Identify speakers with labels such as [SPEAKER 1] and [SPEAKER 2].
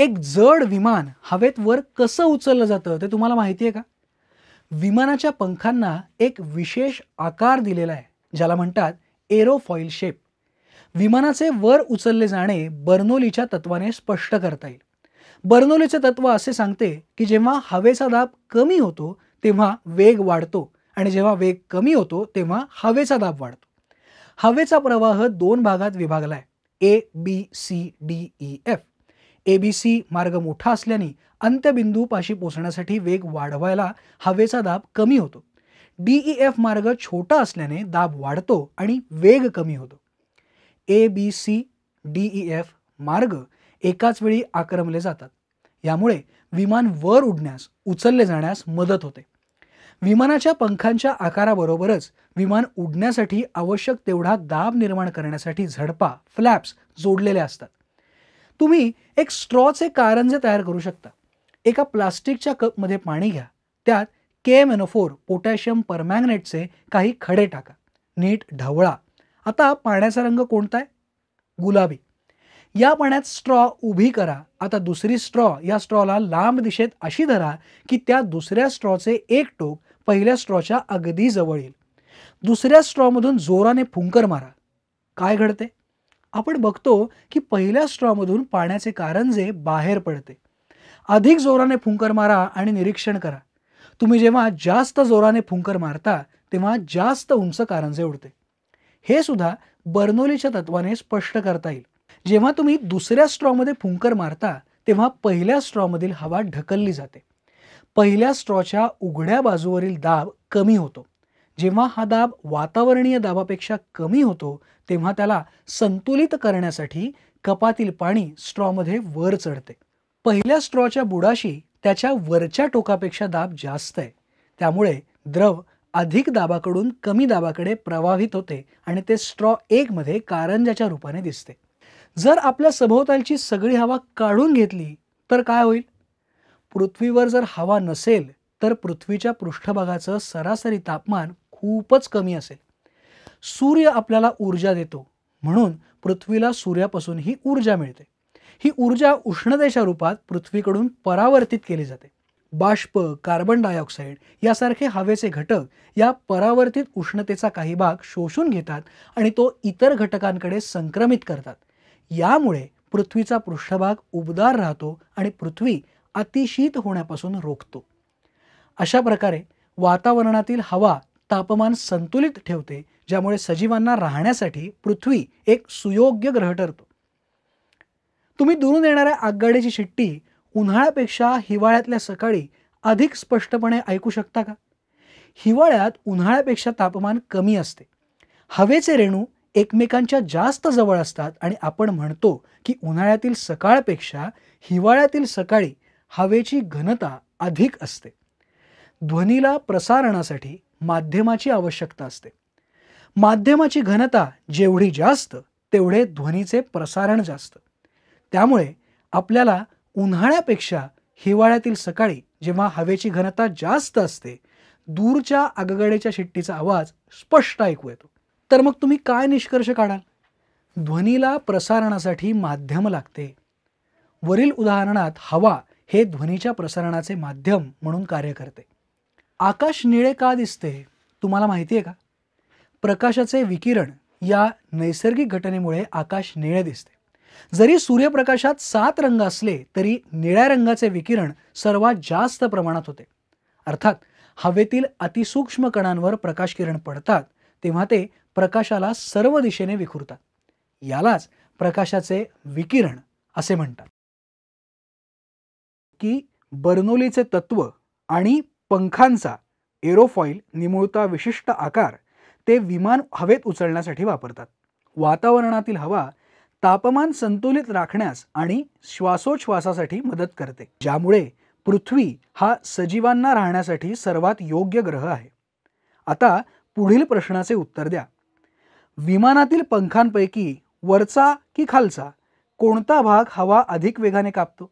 [SPEAKER 1] एक जड विमान हवेत वर कसं उचललं जातं ते तुम्हाला माहिती आहे का विमानाच्या पंखांना एक विशेष आकार दिलेला आहे ज्याला म्हणतात एरोफॉईल शेप विमानाचे वर उचलले जाणे बर्नोलीच्या तत्वाने स्पष्ट करता येईल बर्नोलीचे तत्व असे सांगते की जेव्हा हवेचा दाब कमी होतो तेव्हा वेग वाढतो आणि जेव्हा वेग कमी होतो तेव्हा हवेचा दाब वाढतो हवेचा प्रवाह दोन भागात विभागला आहे A B C D e, E F ABC मार्ग मोठा असल्याने अंत्यबिंदूपाशी पोचण्यासाठी वेग वाढवायला हवेचा दाब कमी होतो डीई एफ मार्ग छोटा असल्याने दाब वाढतो आणि वेग कमी होतो A B C D E F मार्ग एकाच वेळी आक्रमले जातात यामुळे विमान वर उडण्यास उचलले जाण्यास मदत होते विमानाच्या पंखांच्या आकाराबरोबरच विमान उडण्यासाठी आवश्यक तेवढा दाब निर्माण करण्यासाठी झडपा फ्लॅप्स जोडलेले असतात तुम्ही एक स्ट्रॉचे कारंजे तयार करू शकता एका प्लास्टिकच्या कपमध्ये पाणी घ्या त्यात के एम एनोफोर पोटॅशियम परमॅग्नेटचे काही खडे टाका नीट ढवळा आता पाण्याचा रंग कोणता आहे गुलाबी या पाण्यात स्ट्रॉ उभी करा आता दुसरी स्ट्रॉ या स्ट्रॉला लांब दिशेत अशी धरा की त्या दुसऱ्या स्ट्रॉचे एक टोक पहिल्या स्ट्रॉच्या अगदी जवळ येईल दुसऱ्या स्ट्रॉमधून जोराने फुंकर मारा काय घडते आपण बघतो की पहिल्या स्ट्रॉमधून पाण्याचे कारंजे बाहेर पडते अधिक जोराने फुंकर मारा आणि निरीक्षण करा तुम्ही जेव्हा जास्त जोराने फुंकर मारता तेव्हा जास्त उंच कारंजे उडते हे सुद्धा बर्नोलीच्या तत्वाने स्पष्ट करता येईल जेव्हा तुम्ही दुसऱ्या स्ट्रॉमध्ये फुंकर मारता तेव्हा पहिल्या स्ट्रॉमधील हवा ढकलली जाते पहिल्या स्ट्रॉच्या उघड्या बाजूवरील दाब कमी होतो जेव्हा हा दाब वातावरणीय दाबापेक्षा कमी होतो तेव्हा त्याला संतुलित करण्यासाठी कपातील पाणी स्ट्रॉमध्ये वर चढते पहिल्या स्ट्रॉच्या बुडाशी त्याच्या वरच्या टोकापेक्षा दाब जास्त आहे त्यामुळे द्रव अधिक दाबाकडून कमी दाबाकडे प्रवाहित होते आणि ते स्ट्रॉ एकमध्ये कारंजाच्या रूपाने दिसते जर आपल्या सभोवतालची सगळी हवा काढून घेतली तर काय होईल पृथ्वीवर जर हवा नसेल तर पृथ्वीच्या पृष्ठभागाचं सरासरी तापमान खूपच कमी असेल सूर्य आपल्याला ऊर्जा देतो म्हणून पृथ्वीला सूर्यापासून ही ऊर्जा मिळते ही ऊर्जा उष्णतेच्या रूपात पृथ्वीकडून परावर्तित केली जाते बाष्प कार्बन डायऑक्साईड यासारखे हवेचे घटक या परावर्तित उष्णतेचा काही भाग शोषून घेतात आणि तो इतर घटकांकडे संक्रमित करतात यामुळे पृथ्वीचा पृष्ठभाग उबदार राहतो आणि पृथ्वी अतिशीत होण्यापासून रोखतो अशा प्रकारे वातावरणातील हवा तापमान संतुलित ठेवते ज्यामुळे सजीवांना राहण्यासाठी पृथ्वी एक सुयोग्य ग्रह ठरतो तुम्ही दुरून येणाऱ्या आगगाडीची शिट्टी उन्हाळ्यापेक्षा हिवाळ्यातल्या सकाळी अधिक स्पष्टपणे ऐकू शकता का हिवाळ्यात उन्हाळ्यापेक्षा तापमान कमी असते हवेचे रेणू एकमेकांच्या जास्त जवळ असतात आणि आपण म्हणतो की उन्हाळ्यातील सकाळपेक्षा हिवाळ्यातील सकाळी हवेची घनता अधिक असते ध्वनीला प्रसारणासाठी माध्यमाची आवश्यकता असते माध्यमाची घनता जेवढी जास्त तेवढे ध्वनीचे प्रसारण जास्त त्यामुळे आपल्याला उन्हाळ्यापेक्षा हिवाळ्यातील सकाळी जेव्हा हवेची घनता जास्त असते दूरच्या आगगाडीच्या शिट्टीचा आवाज स्पष्ट ऐकू येतो तर मग तुम्ही काय निष्कर्ष काढाल ध्वनीला प्रसारणासाठी माध्यम लागते वरील उदाहरणात हवा हे ध्वनीच्या प्रसारणाचे माध्यम म्हणून कार्य करते आकाश निळे का दिसते तुम्हाला माहिती आहे का प्रकाशाचे विकिरण या नैसर्गिक घटनेमुळे आकाश निळे दिसते जरी सूर्यप्रकाशात सात रंग असले तरी निळ्या रंगाचे विकिरण सर्वात जास्त प्रमाणात होते अर्थात हवेतील अतिसूक्ष्म कणांवर प्रकाश किरण पडतात तेव्हा ते प्रकाशाला सर्व दिशेने विखुरतात यालाच प्रकाशाचे विकिरण असे म्हणतात की बर्नोलीचे तत्व आणि पंखांचा एरोफॉईल निमुळता विशिष्ट आकार ते विमान हवेत उचलण्यासाठी वापरतात वातावरणातील हवा तापमान संतुलित राखण्यास आणि श्वासोच्छ्वासासाठी मदत करते ज्यामुळे पृथ्वी हा सजीवांना राहण्यासाठी सर्वात योग्य ग्रह आहे आता पुढील प्रश्नाचे उत्तर द्या विमानातील पंखांपैकी वरचा की खालचा कोणता भाग हवा अधिक वेगाने कापतो